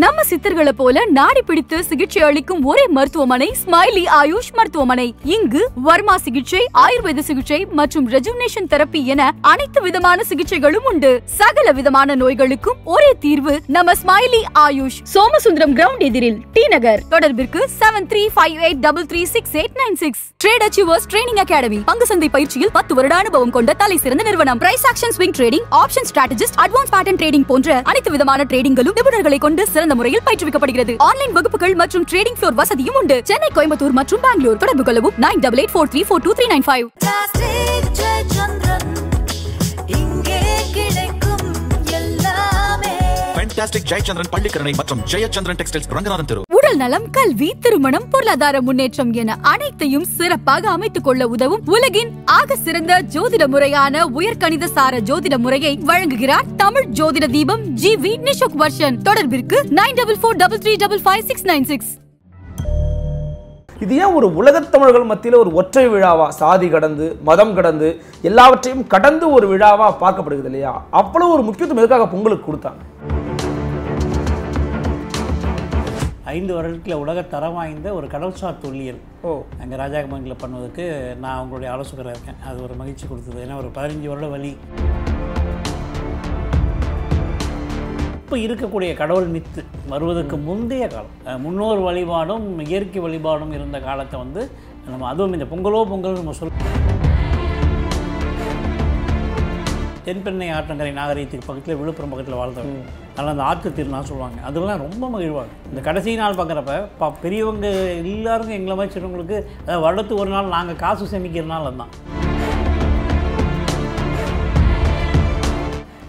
நம்ம சித்தர்களை போல நாடி பிடித்து சிகிச்சை அளிக்கும் ஒரே மருத்துவமனை ஸ்மைலி ஆயுஷ் மருத்துவமனை இங்கு வர்மா சிகிச்சை ஆயுர்வேத சிகிச்சை மற்றும் ரெஜுனேஷன் தெரப்பி என அனைத்து விதமான சிகிச்சைகளும் உண்டு சகல விதமான நோய்களுக்கும் ஒரே தீர்வு நம்ம ஸ்மைலி ஆயுஷ் சோமசுந்தரம் கிரவுண்ட் எதிரில் டி நகர் தொடர்பிற்கு seven three five eight double three six eight nine six trade achievers training academy பங்கு சந்தை பயிற்சியில் பத்து வருட அனுபவம் கொண்ட தலை சிறந்த நிறுவனம் price action swing trading option strategist advance pattern trading போன்ற அனைத்து விதமான ட்ரேடிங்களும் நிபுணர்களை கொண்டு சிறந்த முறையில் பயிற்றுவிக்கப்படுகிறது ஆன்லைன் வகுப்புகள் மற்றும் ட்ரேடிங் ஃப்ளோர் வசதியும் உண்டு சென்னை கோயம்புத்தூர் மற்றும் பெங்களூர் தொடர்பு கொள்ளவும் nine double eight four three four two three nine five plastic Jayachandran Pallikaranai மற்றும் ஜெயச்சந்திரன் டெக்ஸ்டைல்ஸ் ரங்கநாதன் தெரு உடல் நலம் கல்வி திருமணம் பொருளாதார முன்னேற்றம் என அனைத்தையும் சிறப்பாக அமைத்துக் கொள்ள உதவும் உலகின் ஆக சிறந்த ஜோதிட முறையான உயர்கணித சார ஜோதிட முறையை வழங்குகிறார் தமிழ் ஜோதிட தீபம் ஜி வி நிஷோக் வர்ஷன் தொடர்பிற்கு nine double four double three double five six nine six இது ஏன் ஒரு உலகத்தமிழர்கள் மத்தியில் ஒரு ஒற்றை விழாவா சாதி கடந்து மதம் கடந்து எல்லாவற்றையும் கடந்து ஒரு விழாவா பார்க்கப்படுகிறது இல்லையா அவ்வளவு ஒரு முக்கியத்துவம் எதுக்காக பொங்கலுக்கு கொடுத்தாங்க ஐந்து வருடத்தில் உலக தரம் வாய்ந்த ஒரு கடல்சார் தொல்லியல் ஓ அங்கே ராஜாகமங்கில் பண்ணுவதற்கு நான் அவங்களுடைய ஆலோசகராக இருக்கேன் அது ஒரு மகிழ்ச்சி கொடுத்தது ஏன்னா ஒரு பதினஞ்சு வருட வழி இப்போ இருக்கக்கூடிய கடவுள் மித்து வருவதற்கு முந்தைய காலம் முன்னோர் வழிபாடும் இயற்கை வழிபாடும் இருந்த காலத்தை வந்து நம்ம அதுவும் இந்த பொங்கலோ பொங்கல் நம்ம சொல்லுவோம் தென்பெண்ணை ஆற்றங்கரை நாகரீகத்துக்கு பக்கத்தில் விழுப்புரம் பக்கத்தில் வாழ்ந்தவங்க அதனால் அந்த ஆற்று திருநாள் சொல்லுவாங்க அதெல்லாம் ரொம்ப மகிழ்வாங்க இந்த கடைசி நாள் பார்க்குறப்ப பா பெரியவங்க எல்லாருக்கும் எங்களை மாதிரி சின்னவங்களுக்கு அதாவது வருடத்துக்கு ஒரு நாள் நாங்கள் காசு சேமிக்கிற நாள் தான்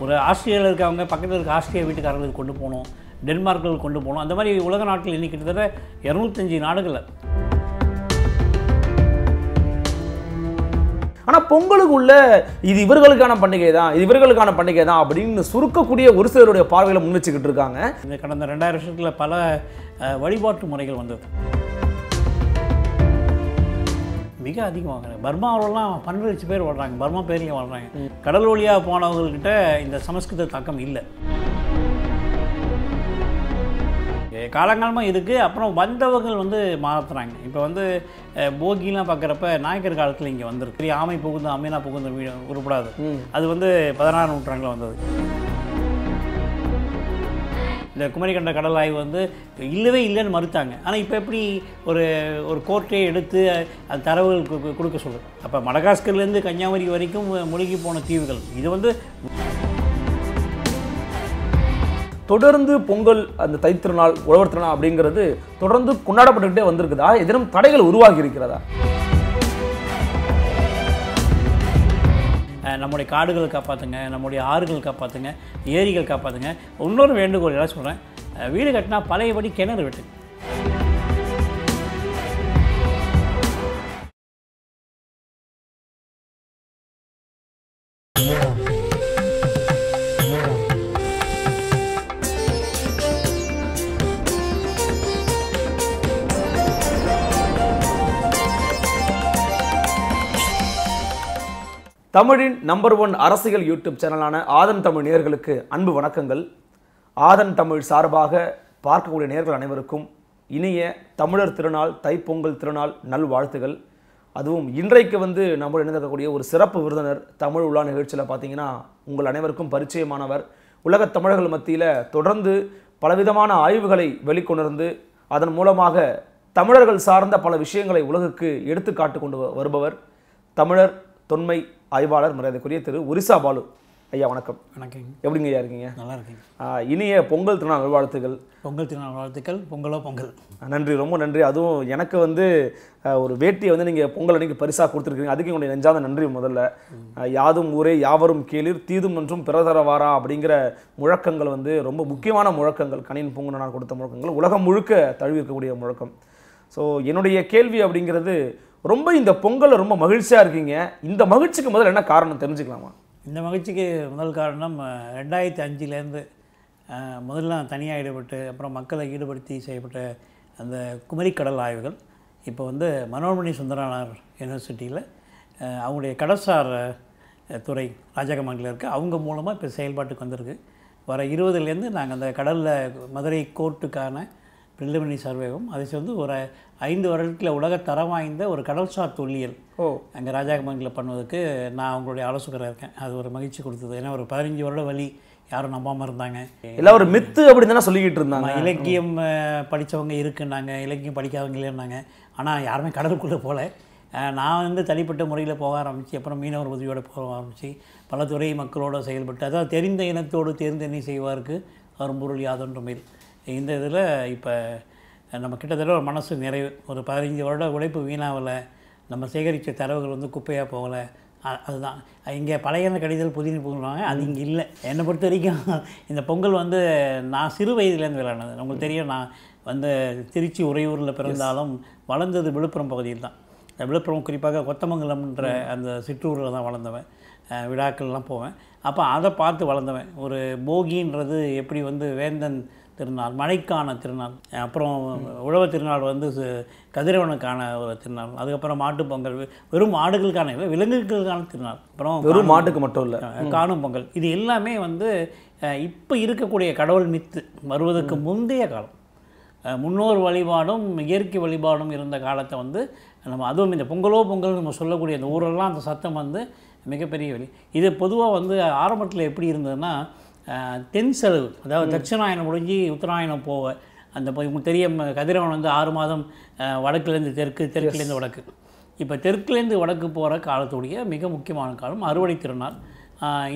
ஒரு ஆஸ்திரேலியாவில் இருக்கவங்க பக்கத்தில் இருக்க ஆஸ்திரியா வீட்டுக்காரங்களுக்கு கொண்டு போகணும் டென்மார்க்கில் கொண்டு போகணும் அந்த மாதிரி உலக நாட்டில் இன்னைக்கு கிட்டத்தட்ட இரநூத்தஞ்சு நாடுகளில் ஆனால் பொங்கலுக்கு உள்ள இது இவர்களுக்கான பண்டிகை தான் இது இவர்களுக்கான பண்டிகை தான் அப்படின்னு சுருக்கக்கூடிய ஒரு சிலருடைய பார்வைகளை வச்சுக்கிட்டு இருக்காங்க கடந்த ரெண்டாயிரம் வருஷத்தில் பல வழிபாட்டு முறைகள் வந்தது மிக அதிகமாக பர்மாவிலலாம் பன்னெண்டு லட்சம் பேர் வாழ்கிறாங்க பர்மா பேர்லேயும் வாழ்றாங்க கடல் வழியாக போனவங்கக்கிட்ட இந்த சமஸ்கிருத தாக்கம் இல்லை காலங்காலமாக இருக்குது அப்புறம் வந்தவர்கள் வந்து மாற்றுறாங்க இப்போ வந்து போகிலாம் பார்க்குறப்ப நாயக்கர் காலத்தில் இங்கே வந்திருக்கு ஆமை புகுந்து அம்மையா புகுந்து உருப்படாது அது வந்து பதினாறு நூற்றாண்டில் வந்தது இந்த குமரிக்கண்ட கடல் ஆய்வு வந்து இல்லவே இல்லைன்னு மறுத்தாங்க ஆனால் இப்போ எப்படி ஒரு ஒரு கோர்ட்டையை எடுத்து அந்த தரவுகள் கொடுக்க சொல்லுது அப்போ மடகாஸ்கர்லேருந்து கன்னியாகுமரி வரைக்கும் முழுகி போன தீவுகள் இது வந்து தொடர்ந்து பொங்கல் அந்த தைத்திருநாள் உழவர் திருநாள் அப்படிங்கிறது தொடர்ந்து கொண்டாடப்பட்டுக்கிட்டே வந்திருக்குதா எதிரும் தடைகள் உருவாகி இருக்கிறதா நம்முடைய காடுகள் காப்பாற்றுங்க நம்முடைய ஆறுகள் காப்பாற்றுங்க ஏரிகள் காப்பாற்றுங்க இன்னொரு வேண்டுகோள் எல்லாம் சொல்கிறேன் வீடு கட்டினா பழையபடி கிணறு வெட்டுங்க தமிழின் நம்பர் ஒன் அரசியல் யூடியூப் சேனலான ஆதன் தமிழ் நேர்களுக்கு அன்பு வணக்கங்கள் ஆதன் தமிழ் சார்பாக பார்க்கக்கூடிய நேர்கள் அனைவருக்கும் இனிய தமிழர் திருநாள் தைப்பொங்கல் திருநாள் நல்வாழ்த்துகள் அதுவும் இன்றைக்கு வந்து நம்ம இணைந்திருக்கக்கூடிய ஒரு சிறப்பு விருந்தினர் தமிழ் உள்ளா நிகழ்ச்சியில் பார்த்தீங்கன்னா உங்கள் அனைவருக்கும் பரிச்சயமானவர் உலகத் தமிழர்கள் மத்தியில் தொடர்ந்து பலவிதமான ஆய்வுகளை வெளிக்கொணர்ந்து அதன் மூலமாக தமிழர்கள் சார்ந்த பல விஷயங்களை உலகுக்கு காட்டு கொண்டு வருபவர் தமிழர் தொன்மை ஆய்வாளர் மரியாதைக்குரிய திரு உரிசா பாலு ஐயா வணக்கம் வணக்கம் எப்படிங்க ஐயா இருக்கீங்க நல்லா இருக்கீங்க இனிய பொங்கல் திருநாள் வாழ்த்துக்கள் பொங்கல் திருநாள் வாழ்த்துக்கள் பொங்கலோ பொங்கல் நன்றி ரொம்ப நன்றி அதுவும் எனக்கு வந்து ஒரு வேட்டியை வந்து நீங்கள் பொங்கல் அன்றைக்கி பரிசாக கொடுத்துருக்கீங்க அதுக்கு உங்களுடைய நெஞ்சாத நன்றி முதல்ல யாதும் ஊரே யாவரும் கேளிர் தீதும் மன்றும் பிறதரவாரா அப்படிங்கிற முழக்கங்கள் வந்து ரொம்ப முக்கியமான முழக்கங்கள் கணின் பொங்கல் நான் கொடுத்த முழக்கங்கள் உலகம் முழுக்க தழுவி இருக்கக்கூடிய முழக்கம் ஸோ என்னுடைய கேள்வி அப்படிங்கிறது ரொம்ப இந்த பொங்கலை ரொம்ப மகிழ்ச்சியாக இருக்கீங்க இந்த மகிழ்ச்சிக்கு முதல்ல என்ன காரணம் தெரிஞ்சுக்கலாமா இந்த மகிழ்ச்சிக்கு முதல் காரணம் ரெண்டாயிரத்தி அஞ்சுலேருந்து முதல்ல நான் தனியாக ஈடுபட்டு அப்புறம் மக்களை ஈடுபடுத்தி செய்யப்பட்ட அந்த குமரிக்கடல் ஆய்வுகள் இப்போ வந்து மனோன்மணி சுந்தரனார் யூனிவர்சிட்டியில் அவங்களுடைய கடற்சார் துறை ராஜகமங்கலில் இருக்குது அவங்க மூலமாக இப்போ செயல்பாட்டுக்கு வந்திருக்கு வர இருபதுலேருந்து நாங்கள் அந்த கடலில் மதுரை கோர்ட்டுக்கான ப்ரிலிமினரி சர்வேவும் அதை சேர்ந்து ஒரு ஐந்து வருடத்தில் தரம் வாய்ந்த ஒரு கடல்சார் தொல்லியல் ஓ அங்கே ராஜாகமங்கலில் பண்ணுவதற்கு நான் அவங்களுடைய ஆலோசகராக இருக்கேன் அது ஒரு மகிழ்ச்சி கொடுத்தது ஏன்னா ஒரு பதினஞ்சு வருட வழி யாரும் நம்பாமல் இருந்தாங்க எல்லாம் ஒரு மித்து அப்படின்னு தானே சொல்லிக்கிட்டு இருந்தாங்க இலக்கியம் படித்தவங்க இருக்குன்னாங்க இலக்கியம் படிக்காதவங்க இல்லைன்னாங்க ஆனால் யாருமே கடலுக்குள்ளே போகல நான் வந்து தனிப்பட்ட முறையில் போக ஆரம்பித்து அப்புறம் மீனவர் உதவியோடு போக ஆரம்பித்து பல துறை மக்களோடு செயல்பட்டு அதாவது தெரிந்த இனத்தோடு தேர்ந்தெண்ணி செய்வார்க்கு அரும்பொருள் யாதொன்றும் இல்லை இந்த இதில் இப்போ நம்ம கிட்டத்தட்ட ஒரு மனசு நிறைவு ஒரு பதினஞ்சு வருட உழைப்பு வீணாவலை நம்ம சேகரித்த தரவுகள் வந்து குப்பையாக போகலை அதுதான் இங்கே பழையன கடிதல் புதிய பொங்கல்வாங்க அது இங்கே இல்லை என்னை பொறுத்த வரைக்கும் இந்த பொங்கல் வந்து நான் சிறு வயதுலேருந்து விளையாடுது உங்களுக்கு தெரியும் நான் வந்து திருச்சி உறையூரில் பிறந்தாலும் வளர்ந்தது விழுப்புரம் பகுதியில் தான் விழுப்புரம் குறிப்பாக கொத்தமங்கலம்ன்ற அந்த சிற்றூரில் தான் வளர்ந்தவன் விழாக்கள்லாம் போவேன் அப்போ அதை பார்த்து வளர்ந்தவன் ஒரு போகின்றது எப்படி வந்து வேந்தன் திருநாள் மழைக்கான திருநாள் அப்புறம் உழவு திருநாள் வந்து கதிரவனுக்கான ஒரு திருநாள் அதுக்கப்புறம் மாட்டு பொங்கல் வெறும் மாடுகளுக்கான இல்லை விலங்குகளுக்கான திருநாள் அப்புறம் வெறும் மாட்டுக்கு மட்டும் இல்லை காணும் பொங்கல் இது எல்லாமே வந்து இப்போ இருக்கக்கூடிய கடவுள் மித்து வருவதற்கு முந்தைய காலம் முன்னோர் வழிபாடும் இயற்கை வழிபாடும் இருந்த காலத்தை வந்து நம்ம அதுவும் இந்த பொங்கலோ பொங்கல் நம்ம சொல்லக்கூடிய அந்த ஊரெல்லாம் அந்த சத்தம் வந்து மிகப்பெரிய வழி இது பொதுவாக வந்து ஆரம்பத்தில் எப்படி இருந்ததுன்னா தென் செலவு அதாவது தட்சிணாயனம் முடிஞ்சு உத்தராயணம் போக அந்த தெரிய உங்களுக்கு தெரியும் கதிரவன் வந்து ஆறு மாதம் வடக்குலேருந்து தெற்கு தெற்குலேருந்து வடக்கு இப்போ தெற்குலேருந்து வடக்கு போகிற காலத்துடைய மிக முக்கியமான காலம் அறுவடை திருநாள்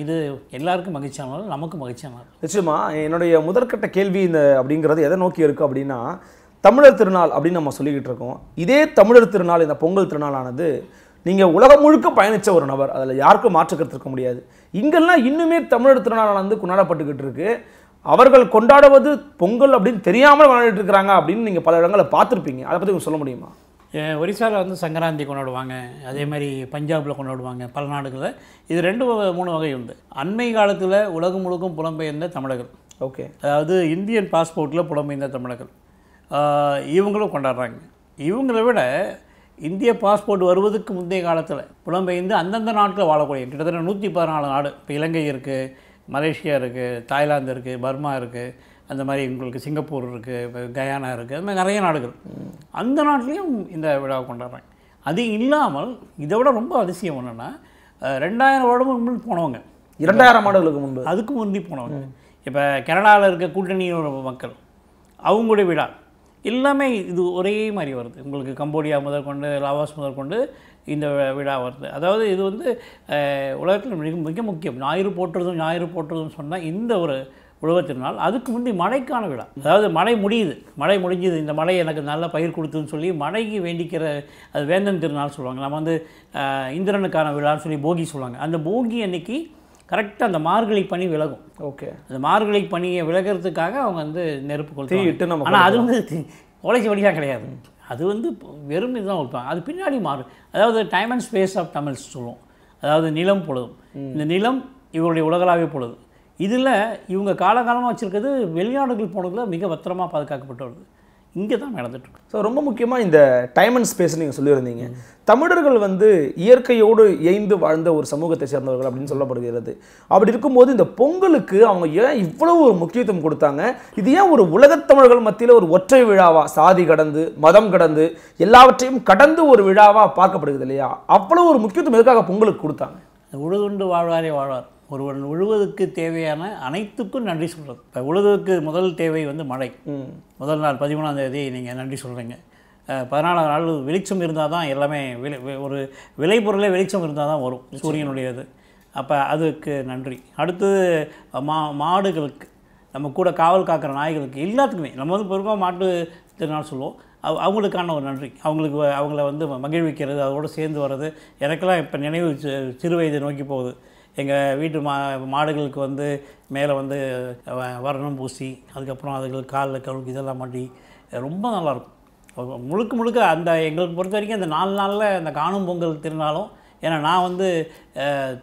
இது எல்லாருக்கும் மகிழ்ச்சியான நமக்கும் மகிழ்ச்சியான நாள் நிச்சயமாக என்னுடைய முதற்கட்ட கேள்வி இந்த அப்படிங்கிறது எதை நோக்கி இருக்குது அப்படின்னா தமிழர் திருநாள் அப்படின்னு நம்ம சொல்லிக்கிட்டு இருக்கோம் இதே தமிழர் திருநாள் இந்த பொங்கல் திருநாளானது நீங்கள் உலகம் முழுக்க பயணித்த ஒரு நபர் அதில் யாருக்கும் மாற்றுக்கிறது இருக்க முடியாது இங்கெல்லாம் இன்னுமே தமிழர் திருநாளாக வந்து கொண்டாடப்பட்டுக்கிட்டு இருக்குது அவர்கள் கொண்டாடுவது பொங்கல் அப்படின்னு தெரியாமல் கொண்டாடிட்டு இருக்கிறாங்க அப்படின்னு நீங்கள் பல இடங்களை பார்த்துருப்பீங்க அதை பற்றி சொல்ல முடியுமா ஒரிசாவில் வந்து சங்கராந்தி கொண்டாடுவாங்க அதே மாதிரி பஞ்சாபில் கொண்டாடுவாங்க பல நாடுகளில் இது ரெண்டு மூணு வகை உண்டு அண்மை காலத்தில் உலகம் முழுக்கும் புலம்பெயர்ந்த தமிழர்கள் ஓகே அதாவது இந்தியன் பாஸ்போர்ட்டில் புலம்பெயர்ந்த தமிழர்கள் இவங்களும் கொண்டாடுறாங்க இவங்களை விட இந்திய பாஸ்போர்ட் வருவதற்கு முந்தைய காலத்தில் புலம்பெயர்ந்து அந்தந்த நாட்டில் வாழக்கூடிய கிட்டத்தட்ட நூற்றி பதினாலு நாடு இப்போ இலங்கை இருக்குது மலேசியா இருக்குது தாய்லாந்து இருக்குது பர்மா இருக்குது அந்த மாதிரி உங்களுக்கு சிங்கப்பூர் இருக்குது இப்போ கயானா இருக்குது அது மாதிரி நிறைய நாடுகள் அந்த நாட்டிலையும் இந்த விழாவை கொண்டாடுறாங்க அது இல்லாமல் இதை விட ரொம்ப அதிசயம் என்னென்னா ரெண்டாயிரம் வருடம் முன்பு போனவங்க இரண்டாயிரம் ஆண்டுகளுக்கு முன்பு அதுக்கு முந்தி போனவங்க இப்போ கனடாவில் இருக்க கூட்டணியோட மக்கள் அவங்களுடைய விழா எல்லாமே இது ஒரே மாதிரி வருது உங்களுக்கு கம்போடியா முதற்கொண்டு லாவாஸ் முதற்கொண்டு இந்த விழா வருது அதாவது இது வந்து உலகத்தில் மிக மிக முக்கியம் ஞாயிறு போட்டுறதும் ஞாயிறு போட்டுறதும் சொன்னால் இந்த ஒரு உழவத்திருநாள் திருநாள் அதுக்கு முந்தி மழைக்கான விழா அதாவது மழை முடியுது மழை முடிஞ்சுது இந்த மழை எனக்கு நல்ல பயிர் கொடுத்துன்னு சொல்லி மழைக்கு வேண்டிக்கிற அது வேந்தன் திருநாள் சொல்லுவாங்க நம்ம வந்து இந்திரனுக்கான விழான்னு சொல்லி போகி சொல்லுவாங்க அந்த போகி அன்னைக்கு கரெக்டாக அந்த மார்கழி பனி விலகும் ஓகே அந்த மார்கழி பனியை விலகிறதுக்காக அவங்க வந்து நெருப்பு கொளுத்து ஆனால் அது வந்து கோலைச்சி வழியாக கிடையாது அது வந்து வெறும் இதுதான் வைப்பாங்க அது பின்னாடி மாறும் அதாவது time and space of Tamils சொல்லுவோம் அதாவது நிலம் பொழுதும் இந்த நிலம் இவருடைய உலகளாவே பொழுது இதில் இவங்க காலகாலமாக வச்சுருக்கிறது வெளிநாடுகள் போனதில் மிக பத்திரமாக பாதுகாக்கப்பட்டு வருது இங்கே தான் நடந்துட்டு ஸோ ரொம்ப முக்கியமாக இந்த டைம் அண்ட் ஸ்பேஸ் நீங்கள் சொல்லியிருந்தீங்க தமிழர்கள் வந்து இயற்கையோடு இயைந்து வாழ்ந்த ஒரு சமூகத்தை சேர்ந்தவர்கள் அப்படின்னு சொல்லப்படுகிறது அப்படி இருக்கும்போது இந்த பொங்கலுக்கு அவங்க ஏன் இவ்வளவு ஒரு முக்கியத்துவம் கொடுத்தாங்க இது ஏன் ஒரு உலகத்தமிழர்கள் மத்தியில் ஒரு ஒற்றை விழாவா சாதி கடந்து மதம் கடந்து எல்லாவற்றையும் கடந்து ஒரு விழாவாக பார்க்கப்படுகிறது இல்லையா அவ்வளோ ஒரு முக்கியத்துவம் எதுக்காக பொங்கலுக்கு கொடுத்தாங்க உழுகுண்டு வாழ்வாரே வாழ்வார் ஒருவன் உழுவதற்கு தேவையான அனைத்துக்கும் நன்றி சொல்கிறது இப்போ உழுவதற்கு முதல் தேவை வந்து மழை முதல் நாள் பதிமூணாம் தேதி நீங்கள் நன்றி சொல்கிறீங்க பதினாலாம் நாள் வெளிச்சம் இருந்தால் தான் எல்லாமே விலை ஒரு விளைபொருளே வெளிச்சம் இருந்தால் தான் வரும் சூரியனுடையது அப்போ அதுக்கு நன்றி அடுத்தது மா மாடுகளுக்கு நம்ம கூட காவல் காக்கிற நாய்களுக்கு எல்லாத்துக்குமே நம்ம வந்து பொறுப்பாக மாட்டு திருநாள் சொல்லுவோம் அவ் அவங்களுக்கான ஒரு நன்றி அவங்களுக்கு அவங்கள வந்து மகிழ்விக்கிறது அதோடு சேர்ந்து வர்றது எனக்கெல்லாம் இப்போ நினைவு சிறு வயது நோக்கி போகுது எங்கள் வீட்டு மா மாடுகளுக்கு வந்து மேலே வந்து வர்ணம் பூசி அதுக்கப்புறம் அதுகள் காலில் கழுக்கு இதெல்லாம் மாட்டி ரொம்ப நல்லாயிருக்கும் முழுக்க முழுக்க அந்த எங்களுக்கு பொறுத்த வரைக்கும் அந்த நாலு நாளில் அந்த காணும் பொங்கல் திருநாளும் ஏன்னா நான் வந்து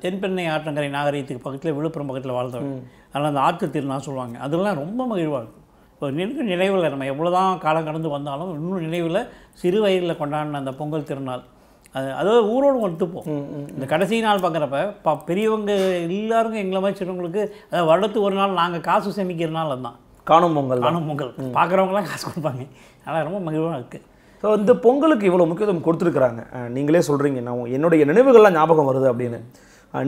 தென்பெண்ணை ஆற்றங்கரை நாகரீகத்துக்கு பக்கத்தில் விழுப்புரம் பக்கத்தில் வாழ்ந்தவன் அதனால் அந்த ஆற்று திருநாள் சொல்லுவாங்க அதெல்லாம் ரொம்ப மகிழ்வாக இருக்கும் இப்போ நினைவு நினைவில் நம்ம எவ்வளோ தான் காலம் கடந்து வந்தாலும் இன்னும் நினைவில் சிறு வயதில் கொண்டாடின அந்த பொங்கல் திருநாள் அதாவது ஊரோடு ஒத்துப்போம் இந்த கடைசி நாள் பார்க்குறப்ப ப பெரியவங்க எல்லாருக்கும் எங்களை மாதிரி சிறுவங்களுக்கு அதாவது வருடத்து ஒரு நாள் நாங்கள் காசு சேமிக்கிற நாள் தான் காணும் பொங்கல் காணும் பொங்கல் பார்க்குறவங்களாம் காசு கொடுப்பாங்க அதனால் ரொம்ப மகிழ்வாக இருக்குது ஸோ இந்த பொங்கலுக்கு இவ்வளோ முக்கியத்துவம் கொடுத்துருக்குறாங்க நீங்களே சொல்கிறீங்க நான் என்னுடைய நினைவுகள்லாம் ஞாபகம் வருது அப்படின்னு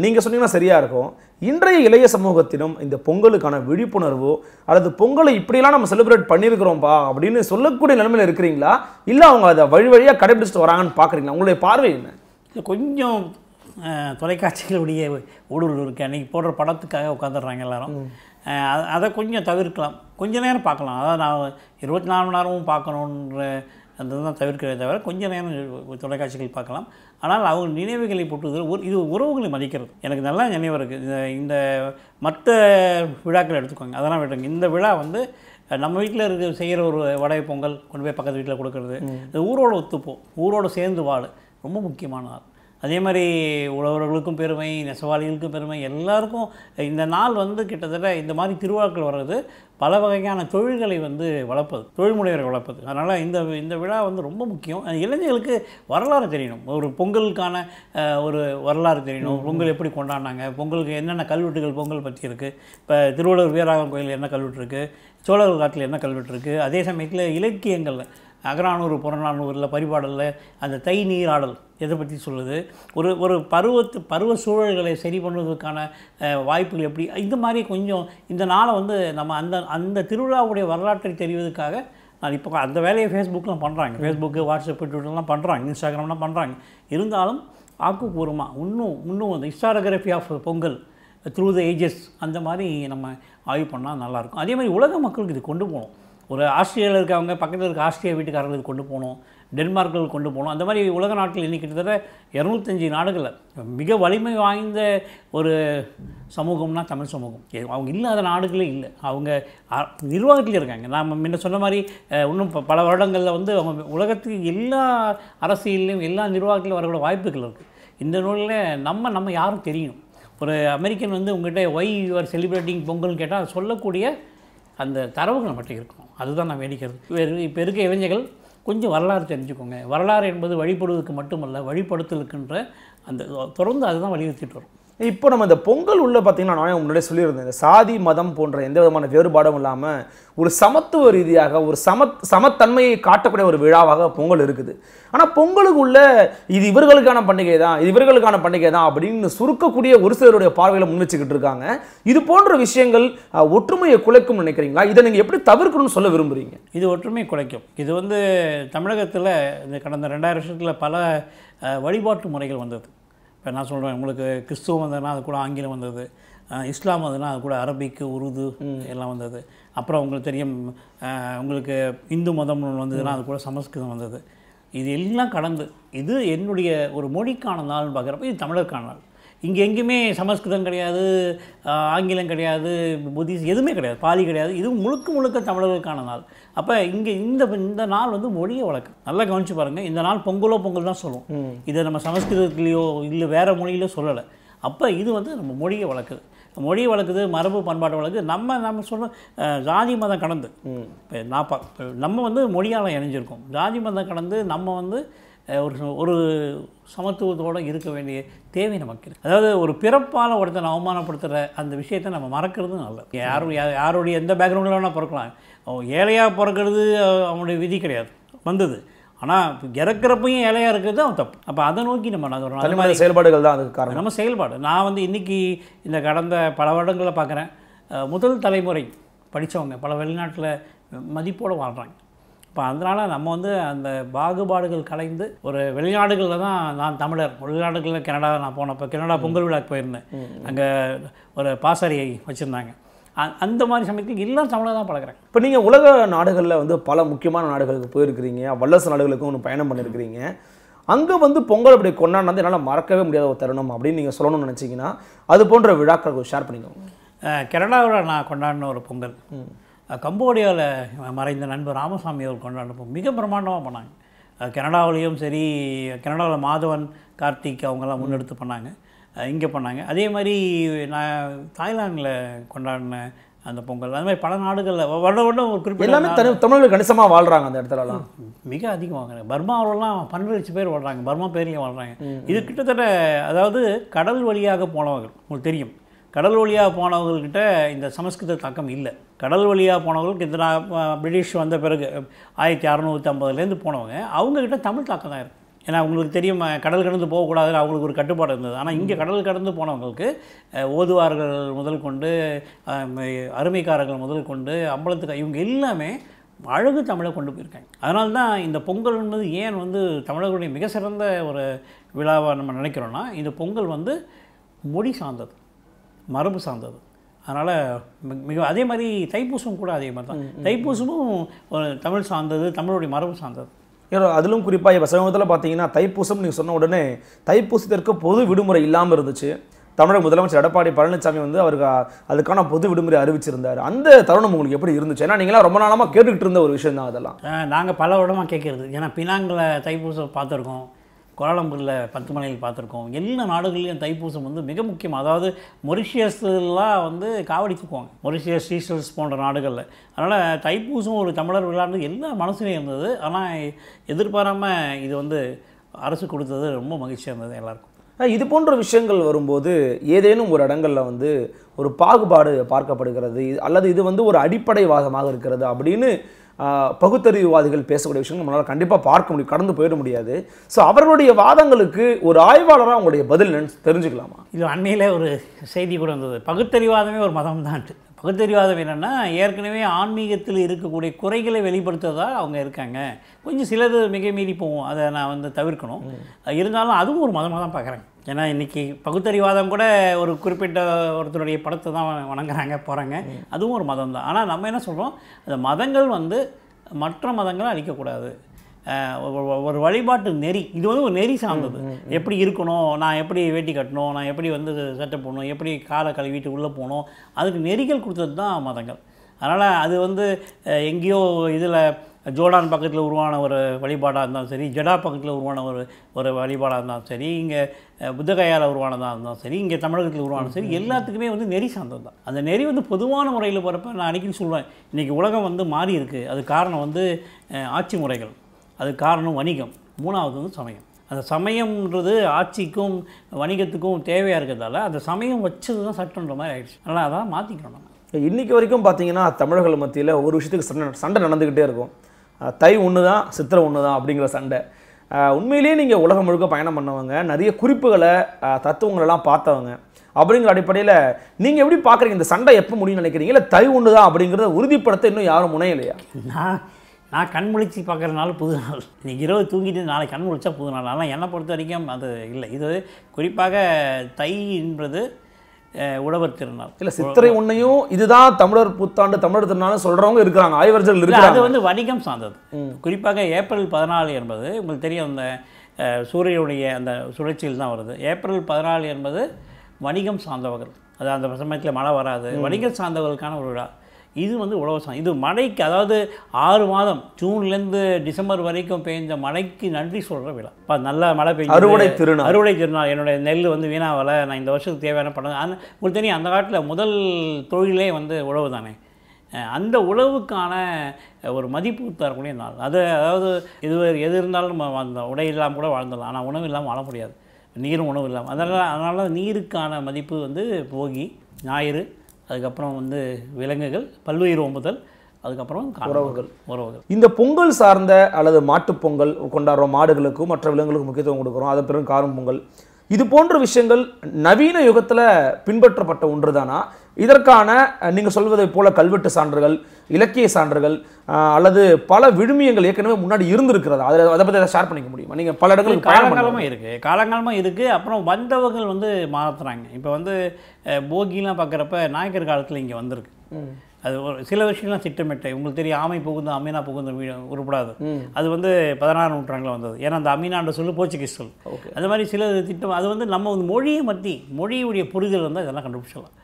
நீங்கள் சொன்னீங்கன்னா சரியாக இருக்கும் இன்றைய இளைய சமூகத்திலும் இந்த பொங்கலுக்கான விழிப்புணர்வோ அல்லது பொங்கலை இப்படிலாம் நம்ம செலிப்ரேட் பண்ணியிருக்கிறோம்ப்பா அப்படின்னு சொல்லக்கூடிய நிலைமையில் இருக்கிறீங்களா இல்லை அவங்க அதை வழி வழியாக கடைபிடிச்சிட்டு வராங்கன்னு பார்க்குறீங்களா உங்களுடைய பார்வை என்ன கொஞ்சம் தொலைக்காட்சிகளுடைய ஊடுருவல் இருக்குது அன்றைக்கி போடுற படத்துக்காக உட்காந்துடுறாங்க எல்லோரும் அதை கொஞ்சம் தவிர்க்கலாம் கொஞ்சம் நேரம் பார்க்கலாம் அதாவது நான் இருபத்தி நாலு மணி நேரமும் பார்க்கணுன்ற அந்த தான் தவிர்க்கிறதே தவிர கொஞ்சம் நேரம் தொலைக்காட்சிகள் பார்க்கலாம் ஆனால் அவங்க நினைவுகளை போட்டுதல் ஒரு இது உறவுகளை மதிக்கிறது எனக்கு நல்லா நினைவு இருக்குது இந்த மற்ற விழாக்கள் எடுத்துக்கோங்க அதெல்லாம் விட்டுருங்க இந்த விழா வந்து நம்ம வீட்டில் இருக்க செய்கிற ஒரு வடை பொங்கல் கொண்டு போய் பக்கத்து வீட்டில் கொடுக்கறது இந்த ஊரோட ஒத்துப்போம் ஊரோடு சேர்ந்து வாழ் ரொம்ப முக்கியமான அதே மாதிரி உழவர்களுக்கும் பெருமை நெசவாளிகளுக்கும் பெருமை எல்லாருக்கும் இந்த நாள் வந்து கிட்டத்தட்ட இந்த மாதிரி திருவிழாக்கள் வர்றது பல வகையான தொழில்களை வந்து வளர்ப்பது தொழில்முனைவரை வளர்ப்பது அதனால் இந்த இந்த விழா வந்து ரொம்ப முக்கியம் இளைஞர்களுக்கு வரலாறு தெரியணும் ஒரு பொங்கலுக்கான ஒரு வரலாறு தெரியணும் பொங்கல் எப்படி கொண்டாடினாங்க பொங்கலுக்கு என்னென்ன கல்வெட்டுகள் பொங்கல் பற்றி இருக்குது இப்போ திருவள்ளுவர் வீராகம் கோயில் என்ன கல்வெட்டு இருக்குது சோழர்கள் காட்டில் என்ன கல்வெட்டு இருக்குது அதே சமயத்தில் இலக்கியங்களில் அகரானூர் புறநானூரில் பரிபாடலில் அந்த தை நீராடல் எதை பற்றி சொல்லுது ஒரு ஒரு பருவத்து பருவ சூழல்களை சரி பண்ணுவதற்கான வாய்ப்புகள் எப்படி இந்த மாதிரி கொஞ்சம் இந்த நாளை வந்து நம்ம அந்த அந்த திருவிழாவுடைய வரலாற்றை தெரிவதற்காக நான் இப்போ அந்த வேலையை ஃபேஸ்புக்கெலாம் பண்ணுறாங்க ஃபேஸ்புக்கு வாட்ஸ்அப் ட்விட்டர்லாம் பண்ணுறாங்க இன்ஸ்டாகிராம்லாம் பண்ணுறாங்க இருந்தாலும் ஆக்கப்பூர்வமாக இன்னும் இன்னும் அந்த historiography of Pongal through the ages அந்த மாதிரி நம்ம ஆய்வு பண்ணால் நல்லாயிருக்கும் அதே மாதிரி உலக மக்களுக்கு இது கொண்டு போகணும் ஒரு ஆஸ்திரேலியாவில் இருக்கவங்க பக்கத்தில் இருக்க ஆஸ்திரியா வீட்டுக்காரர்களுக்கு கொண்டு போகணும் டென்மார்க்குகள் கொண்டு போகணும் அந்த மாதிரி உலக நாட்டில் இன்றைக்கி கிட்டத்தட்ட இரநூத்தஞ்சு நாடுகளில் மிக வலிமை வாய்ந்த ஒரு சமூகம்னா தமிழ் சமூகம் அவங்க இல்லாத நாடுகளே இல்லை அவங்க நிர்வாகத்தில் இருக்காங்க நாம் முன்ன சொன்ன மாதிரி இன்னும் பல வருடங்களில் வந்து அவங்க உலகத்துக்கு எல்லா அரசியல்லையும் எல்லா நிர்வாகத்திலையும் வரக்கூடிய வாய்ப்புகள் இருக்குது இந்த நூலில் நம்ம நம்ம யாரும் தெரியணும் ஒரு அமெரிக்கன் வந்து உங்கள்கிட்ட ஒய் யூஆர் செலிப்ரேட்டிங் பொங்கல்னு கேட்டால் சொல்லக்கூடிய அந்த தரவுகள் மட்டும் இருக்கும் அதுதான் நான் வேடிக்கிறது இப்போ இருக்க இளைஞர்கள் கொஞ்சம் வரலாறு தெரிஞ்சுக்கோங்க வரலாறு என்பது வழிபடுவதற்கு மட்டுமல்ல வழிபடுத்தலுக்குன்ற அந்த தொடர்ந்து அதுதான் வலியுறுத்திட்டு வரும் இப்போ நம்ம இந்த பொங்கல் உள்ள பார்த்தீங்கன்னா நான் முன்னாடியே சொல்லியிருந்தேன் இந்த சாதி மதம் போன்ற எந்த விதமான வேறுபாடும் இல்லாமல் ஒரு சமத்துவ ரீதியாக ஒரு சமத் சமத்தன்மையை காட்டக்கூடிய ஒரு விழாவாக பொங்கல் இருக்குது ஆனால் பொங்கலுக்கு உள்ள இது இவர்களுக்கான பண்டிகை தான் இது இவர்களுக்கான பண்டிகை தான் அப்படின்னு சுருக்கக்கூடிய ஒரு சிலருடைய பார்வையில் முன் வச்சுக்கிட்டு இருக்காங்க இது போன்ற விஷயங்கள் ஒற்றுமையை குலைக்கும் நினைக்கிறீங்களா இதை நீங்கள் எப்படி தவிர்க்கணும்னு சொல்ல விரும்புகிறீங்க இது ஒற்றுமை குலைக்கும் இது வந்து தமிழகத்தில் இந்த கடந்த ரெண்டாயிரம் வருஷத்தில் பல வழிபாட்டு முறைகள் வந்தது இப்போ நான் சொல்கிறேன் உங்களுக்கு கிறிஸ்துவம் வந்ததுன்னா அது கூட ஆங்கிலம் வந்தது இஸ்லாம் வந்ததுன்னா அது கூட அரபிக்கு உருது எல்லாம் வந்தது அப்புறம் உங்களுக்கு தெரியும் உங்களுக்கு இந்து மதம் வந்ததுன்னா அது கூட சமஸ்கிருதம் வந்தது இது எல்லாம் கடந்து இது என்னுடைய ஒரு மொழிக்கான நாள்னு பார்க்குறப்ப இது தமிழருக்கான நாள் இங்கே எங்கேயுமே சமஸ்கிருதம் கிடையாது ஆங்கிலம் கிடையாது புத்திஸ் எதுவுமே கிடையாது பாலி கிடையாது இது முழுக்க முழுக்க தமிழர்களுக்கான நாள் அப்போ இங்கே இந்த இந்த நாள் வந்து மொழியை வழக்கம் நல்லா கவனித்து பாருங்கள் இந்த நாள் பொங்கலோ பொங்கல் தான் சொல்லுவோம் இதை நம்ம சமஸ்கிருதத்துலேயோ இல்லை வேறு மொழியிலோ சொல்லலை அப்போ இது வந்து நம்ம மொழியை வளர்க்குது மொழி வளர்க்குது மரபு பண்பாட்டு வழக்கு நம்ம நம்ம சொல்கிறோம் ஜாதி மதம் கடந்து நான் நம்ம வந்து மொழியால் இணைஞ்சிருக்கோம் ஜாதி மதம் கடந்து நம்ம வந்து ஒரு ஒரு சமத்துவத்தோடு இருக்க வேண்டிய தேவை நமக்கு இருக்குது அதாவது ஒரு பிறப்பால் ஒருத்தனை அவமானப்படுத்துகிற அந்த விஷயத்தை நம்ம மறக்கிறது நல்லது யாரும் யாருடைய எந்த பேக்ரவுண்டில் வேணால் பிறக்கலாம் ஏழையாக பிறக்கிறது அவனுடைய விதி கிடையாது வந்தது ஆனால் இறக்குறப்பையும் ஏழையாக இருக்கிறது அவன் தப்பு அப்போ அதை நோக்கி நம்ம அது மாதிரி செயல்பாடுகள் தான் அதுக்கு காரணம் நம்ம செயல்பாடு நான் வந்து இன்றைக்கி இந்த கடந்த பல வருடங்களில் பார்க்குறேன் முதல் தலைமுறை படித்தவங்க பல வெளிநாட்டில் மதிப்போடு வாழ்கிறாங்க இப்போ அதனால் நம்ம வந்து அந்த பாகுபாடுகள் கலைந்து ஒரு வெளிநாடுகளில் தான் நான் தமிழர் வெளிநாடுகளில் கனடா நான் போனப்போ கனடா பொங்கல் விழாக்கு போயிருந்தேன் அங்கே ஒரு பாசறியை வச்சுருந்தாங்க அந்த மாதிரி சமயத்துக்கு எல்லாம் தமிழை தான் பழகிறேன் இப்போ நீங்கள் உலக நாடுகளில் வந்து பல முக்கியமான நாடுகளுக்கு போயிருக்கிறீங்க வல்லரசு நாடுகளுக்கும் ஒன்று பயணம் பண்ணியிருக்கிறீங்க அங்கே வந்து பொங்கல் அப்படி கொண்டாடினது என்னால் மறக்கவே முடியாத ஒரு தருணம் அப்படின்னு நீங்கள் சொல்லணும்னு நினச்சிங்கன்னா அது போன்ற விழாக்களுக்கு ஷேர் பண்ணிக்கோங்க கனடாவில் நான் கொண்டாடின ஒரு பொங்கல் கம்போடியாவில் மறைந்த நண்பர் ராமசாமி அவர் கொண்டாடுறப்போ மிக பிரம்மாண்டமாக பண்ணாங்க கனடாவிலையும் சரி கனடாவில் மாதவன் கார்த்திக் அவங்கெல்லாம் முன்னெடுத்து பண்ணாங்க இங்கே பண்ணாங்க அதே மாதிரி நான் தாய்லாண்டில் கொண்டாடின அந்த பொங்கல் அது மாதிரி பல நாடுகளில் வருட வருடம் ஒரு குறிப்பிட்ட எல்லாமே தமிழர்கள் கணிசமாக வாழ்கிறாங்க அந்த இடத்துலலாம் மிக அதிகமாக பர்மாவிலலாம் பன்னெண்டு பேர் வாழ்கிறாங்க பர்மா பேரையும் வாழ்கிறாங்க இது கிட்டத்தட்ட அதாவது கடல் வழியாக போனவர்கள் உங்களுக்கு தெரியும் கடல் வழியாக போனவங்கக்கிட்ட இந்த சமஸ்கிருத தாக்கம் இல்லை கடல் வழியாக போனவங்களுக்கு இத்தனை பிரிட்டிஷ் வந்த பிறகு ஆயிரத்தி அறநூற்றி ஐம்பதுலேருந்து போனவங்க அவங்கக்கிட்ட தமிழ் தாக்கம் தான் இருக்குது ஏன்னா அவங்களுக்கு தெரியும் கடல் கடந்து போகக்கூடாது அவங்களுக்கு ஒரு கட்டுப்பாடு இருந்தது ஆனால் இங்கே கடல் கடந்து போனவங்களுக்கு ஓதுவார்கள் முதல் கொண்டு அருமைக்காரர்கள் முதல் கொண்டு அம்பலத்துக்கு இவங்க எல்லாமே அழகு தமிழை கொண்டு போயிருக்காங்க அதனால தான் இந்த பொங்கல் என்பது ஏன் வந்து தமிழர்களுடைய மிக சிறந்த ஒரு விழாவாக நம்ம நினைக்கிறோன்னா இந்த பொங்கல் வந்து மொழி சார்ந்தது மரபு சார்ந்தது அதனால் மிக அதே மாதிரி தைப்பூசம் கூட அதே மாதிரி தான் தைப்பூசமும் தமிழ் சார்ந்தது தமிழுடைய மரபு சார்ந்தது ஏன்னா அதிலும் குறிப்பாக இப்போ சமீபத்தில் பார்த்தீங்கன்னா தைப்பூசம் நீங்கள் சொன்ன உடனே தைப்பூசத்திற்கு பொது விடுமுறை இல்லாமல் இருந்துச்சு தமிழக முதலமைச்சர் எடப்பாடி பழனிசாமி வந்து அவருக்கு அதுக்கான பொது விடுமுறை அறிவிச்சிருந்தார் அந்த தருணம் உங்களுக்கு எப்படி இருந்துச்சு ஏன்னா நீங்களாம் ரொம்ப நாளமாக கேட்டுக்கிட்டு இருந்த ஒரு விஷயம் தான் அதெல்லாம் நாங்கள் பல விடமாக கேட்கறது ஏன்னா பினாங்கில் தைப்பூசம் பார்த்துருக்கோம் கோலாலம்பூரில் பத்து மலையில் பார்த்துருக்கோம் எல்லா நாடுகள்லையும் தைப்பூசம் வந்து மிக முக்கியம் அதாவது மொரிஷியஸ்லாம் வந்து காவடி தூக்குவாங்க மொரிஷியஸ் சீசல்ஸ் போன்ற நாடுகளில் அதனால் தைப்பூசம் ஒரு தமிழர் விளையாண்டு எல்லா மனசுலையும் இருந்தது ஆனால் எதிர்பாராமல் இது வந்து அரசு கொடுத்தது ரொம்ப மகிழ்ச்சியாக இருந்தது எல்லாருக்கும் இது போன்ற விஷயங்கள் வரும்போது ஏதேனும் ஒரு இடங்களில் வந்து ஒரு பாகுபாடு பார்க்கப்படுகிறது அல்லது இது வந்து ஒரு அடிப்படை வாதமாக இருக்கிறது அப்படின்னு பகுத்தறிவுவாதிகள் பேசக்கூடிய விஷயங்கள் நம்மளால் கண்டிப்பாக பார்க்க முடியும் கடந்து போயிட முடியாது ஸோ அவர்களுடைய வாதங்களுக்கு ஒரு ஆய்வாளராக அவங்களுடைய பதில் தெரிஞ்சுக்கலாமா இது அண்மையில் ஒரு செய்தி கூட வந்தது பகுத்தறிவாதமே ஒரு மதம் தான் பகுத்தறிவாதம் என்னென்னா ஏற்கனவே ஆன்மீகத்தில் இருக்கக்கூடிய குறைகளை வெளிப்படுத்துவதாக அவங்க இருக்காங்க கொஞ்சம் சிலது மிக மீறி போவோம் அதை நான் வந்து தவிர்க்கணும் இருந்தாலும் அதுவும் ஒரு மதமாக தான் பார்க்குறேன் ஏன்னா இன்றைக்கி பகுத்தறிவாதம் கூட ஒரு குறிப்பிட்ட ஒருத்தருடைய படத்தை தான் வணங்குறாங்க போகிறாங்க அதுவும் ஒரு மதம் தான் ஆனால் நம்ம என்ன சொல்கிறோம் அந்த மதங்கள் வந்து மற்ற மதங்களை அழிக்கக்கூடாது ஒரு வழிபாட்டு நெறி இது வந்து ஒரு நெறி சார்ந்தது எப்படி இருக்கணும் நான் எப்படி வேட்டி கட்டணும் நான் எப்படி வந்து செட்டப் போடணும் எப்படி காலை கழுவிட்டு உள்ளே போகணும் அதுக்கு நெறிகள் கொடுத்தது தான் மதங்கள் அதனால் அது வந்து எங்கேயோ இதில் ஜோர்டான் பக்கத்தில் உருவான ஒரு வழிபாடாக இருந்தாலும் சரி ஜடா பக்கத்தில் உருவான ஒரு ஒரு வழிபாடாக இருந்தாலும் சரி இங்கே புத்தகையால் உருவானதாக இருந்தாலும் சரி இங்கே தமிழகத்தில் உருவானது சரி எல்லாத்துக்குமே வந்து நெறி சார்ந்தது தான் அந்த நெறி வந்து பொதுவான முறையில் போகிறப்ப நான் அன்றைக்கின்னு சொல்லுவேன் இன்றைக்கி உலகம் வந்து மாறி இருக்குது அது காரணம் வந்து ஆட்சி முறைகள் அது காரணம் வணிகம் மூணாவது வந்து சமயம் அந்த சமயம்ன்றது ஆட்சிக்கும் வணிகத்துக்கும் தேவையாக இருக்கிறதால அந்த சமயம் வச்சது தான் சட்டன்ற மாதிரி ஆகிடுச்சு அதனால் அதான் மாற்றிக்கணும் நம்ம இன்றைக்கி வரைக்கும் பார்த்திங்கன்னா தமிழர்கள் மத்தியில் ஒரு விஷயத்துக்கு சண்டை சண்டை நடந்துக்கிட்டே இருக்கும் தை ஒன்று தான் சித்திரை ஒன்று தான் அப்படிங்கிற சண்டை உண்மையிலேயே நீங்கள் உலகம் முழுக்க பயணம் பண்ணவங்க நிறைய குறிப்புகளை தத்துவங்களெல்லாம் பார்த்தவங்க அப்படிங்கிற அடிப்படையில் நீங்கள் எப்படி பார்க்குறீங்க இந்த சண்டை எப்போ முடியும்னு நினைக்கிறீங்க இல்லை தை ஒன்று தான் அப்படிங்கிறத உறுதிப்படுத்த இன்னும் யாரும் முனையலையா நான் நான் கண் முழிச்சு பார்க்குறதுனால புது நாள் இன்றைக்கி இரவு தூங்கிட்டு நாளைக்கு கண் முழிச்சா புது நாள் ஆனால் என்னை பொறுத்த வரைக்கும் அது இல்லை இது குறிப்பாக தை என்பது உழவர் திருநாள் இல்லை சித்திரை உன்னையும் இதுதான் தமிழர் புத்தாண்டு தமிழர் திருநாள்னு சொல்கிறவங்க இருக்கிறாங்க ஆய்வர்கள் இருக்கிறாங்க அது வந்து வணிகம் சார்ந்தது குறிப்பாக ஏப்ரல் பதினாலு என்பது உங்களுக்கு தெரியும் அந்த சூரியனுடைய அந்த சுழற்சியில் தான் வருது ஏப்ரல் பதினாலு என்பது வணிகம் சார்ந்தவர்கள் அது அந்த சமயத்தில் மழை வராது வணிகம் சார்ந்தவர்களுக்கான ஒரு விழா இது வந்து உலவசம் இது மழைக்கு அதாவது ஆறு மாதம் ஜூன்லேருந்து டிசம்பர் வரைக்கும் பெய்ஞ்ச மழைக்கு நன்றி சொல்கிற விழா இப்போ நல்லா மழை பெய்யும் அறுவடை திருநாள் அறுவடை திருநாள் என்னுடைய நெல் வந்து வீணாகலை நான் இந்த வருஷத்துக்கு தேவையான படம் ஆனால் உங்களுக்கு தெரியும் அந்த காலத்தில் முதல் தொழிலே வந்து உழவு தானே அந்த உழவுக்கான ஒரு மதிப்பு தரக்கூடிய நாள் அது அதாவது இது எது இருந்தாலும் நம்ம அந்த உடை இல்லாமல் கூட வாழ்ந்துடலாம் ஆனால் உணவு இல்லாமல் வாழ முடியாது நீரும் உணவு இல்லாமல் அதனால் அதனால் நீருக்கான மதிப்பு வந்து போகி ஞாயிறு அதுக்கப்புறம் வந்து விலங்குகள் பல்வேறு ஒம்புதல் அதுக்கப்புறம் உறவுகள் உறவுகள் இந்த பொங்கல் சார்ந்த அல்லது மாட்டுப்பொங்கல் கொண்டாடுறோம் மாடுகளுக்கும் மற்ற விலங்குகளுக்கும் முக்கியத்துவம் கொடுக்குறோம் அதன் பிறகு காரும் பொங்கல் இது போன்ற விஷயங்கள் நவீன யுகத்தில் பின்பற்றப்பட்ட ஒன்று தானா இதற்கான நீங்கள் சொல்வதைப் போல கல்வெட்டு சான்றுகள் இலக்கிய சான்றுகள் அல்லது பல விழுமியங்கள் ஏற்கனவே முன்னாடி இருந்திருக்கிறது அதில் அதை பற்றி ஷேர் பண்ணிக்க முடியுமா நீங்கள் பல இடங்களில் காலங்காலமாக இருக்குது காலங்காலமாக இருக்குது அப்புறம் வந்தவர்கள் வந்து மாற்றுறாங்க இப்போ வந்து போகிலாம் பார்க்குறப்ப நாயக்கர் காலத்தில் இங்கே வந்திருக்கு அது ஒரு சில விஷயங்கள்லாம் திட்டமிட்டு உங்களுக்கு தெரியும் ஆமை புகுந்த அமீனா புகுந்து உருப்படாது அது வந்து பதினாறு நூற்றாண்டில் வந்தது ஏன்னா அந்த அமீனான்ற சொல்லு போர்ச்சுகீஸ் சொல் அது மாதிரி சில திட்டம் அது வந்து நம்ம வந்து மொழியை மத்தி மொழியுடைய புரிதல் வந்து இதெல்லாம் கண்டுபிடிச்சலாம்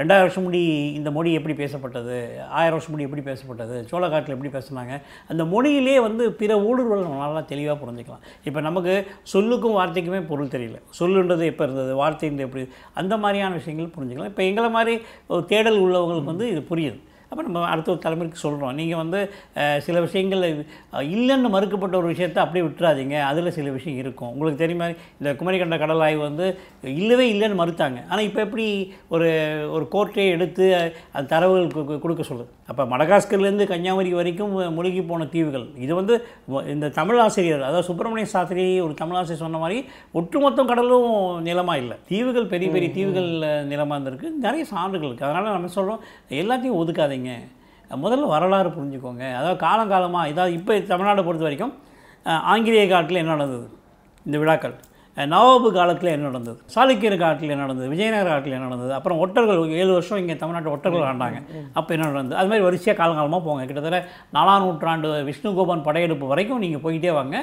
ரெண்டாயிரம் வருஷம் முடி இந்த மொழி எப்படி பேசப்பட்டது ஆயிரம் வருஷம் முடி எப்படி பேசப்பட்டது சோழக்காட்டில் எப்படி பேசுனாங்க அந்த மொழியிலே வந்து பிற ஊடுருவல் நல்லா தெளிவாக புரிஞ்சுக்கலாம் இப்போ நமக்கு சொல்லுக்கும் வார்த்தைக்குமே பொருள் தெரியல சொல்லுன்றது எப்போ இருந்தது வார்த்தைன்றது எப்படி அந்த மாதிரியான விஷயங்கள் புரிஞ்சுக்கலாம் இப்போ எங்களை மாதிரி தேடல் உள்ளவங்களுக்கு வந்து இது புரியுது அப்போ நம்ம அடுத்த ஒரு தலைமுறைக்கு சொல்கிறோம் நீங்கள் வந்து சில விஷயங்கள் இல்லைன்னு மறுக்கப்பட்ட ஒரு விஷயத்தை அப்படியே விட்டுறாதீங்க அதில் சில விஷயம் இருக்கும் உங்களுக்கு தெரியுமா இந்த குமரிக்கண்ட கடல் ஆய்வு வந்து இல்லவே இல்லைன்னு மறுத்தாங்க ஆனால் இப்போ எப்படி ஒரு ஒரு கோர்ட்டே எடுத்து அந்த தரவுகள் கொடுக்க சொல்லுது அப்போ மடகாஸ்கர்லேருந்து கன்னியாகுமரி வரைக்கும் முழுகி போன தீவுகள் இது வந்து இந்த தமிழ் ஆசிரியர் அதாவது சுப்பிரமணிய சாஸ்திரி ஒரு தமிழ் ஆசிரியர் சொன்ன மாதிரி ஒட்டுமொத்தம் கடலும் நிலமாக இல்லை தீவுகள் பெரிய பெரிய தீவுகள் நிலமாக இருந்திருக்கு நிறைய சான்றுகள் இருக்குது அதனால் நம்ம சொல்கிறோம் எல்லாத்தையும் ஒதுக்காதீங்க செய்யுங்க முதல்ல வரலாறு புரிஞ்சுக்கோங்க அதாவது காலங்காலமாக இதாவது இப்போ தமிழ்நாடு பொறுத்த வரைக்கும் ஆங்கிலேய காலத்தில் என்ன நடந்தது இந்த விழாக்கள் நவாபு காலத்தில் என்ன நடந்தது சாளுக்கியர் காலத்தில் என்ன நடந்தது விஜயநகர காலத்தில் என்ன நடந்தது அப்புறம் ஒட்டர்கள் ஏழு வருஷம் இங்கே தமிழ்நாட்டு ஒட்டர்கள் ஆண்டாங்க அப்போ என்ன நடந்தது அது மாதிரி வரிசையாக காலங்காலமாக போங்க கிட்டத்தட்ட நாலாம் நூற்றாண்டு கோபான் படையெடுப்பு வரைக்கும் நீங்கள் போய்கிட்டே வாங்க